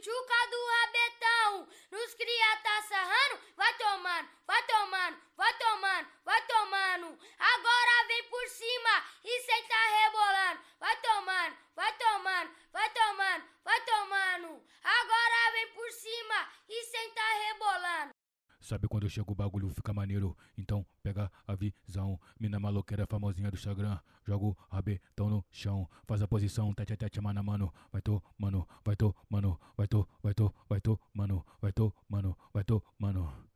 Tchuca do rabetão nos cria tá sarrando, vai tomando, vai tomando, vai tomando, vai tomando. Agora vem por cima e senta tá rebolando, vai tomando, vai tomando, vai tomando, vai tomando. Agora vem por cima e senta tá rebolando. Sabe quando chega o bagulho fica maneiro? Então pega a visão. Mina maloqueira famosinha do Instagram. Joga o rabetão no chão. Faz a posição, tete tete, mano mano. Vai to, mano, vai to, mano. ワイト、ワイト、マノ、ワイト、マノ、ワイト、マノ。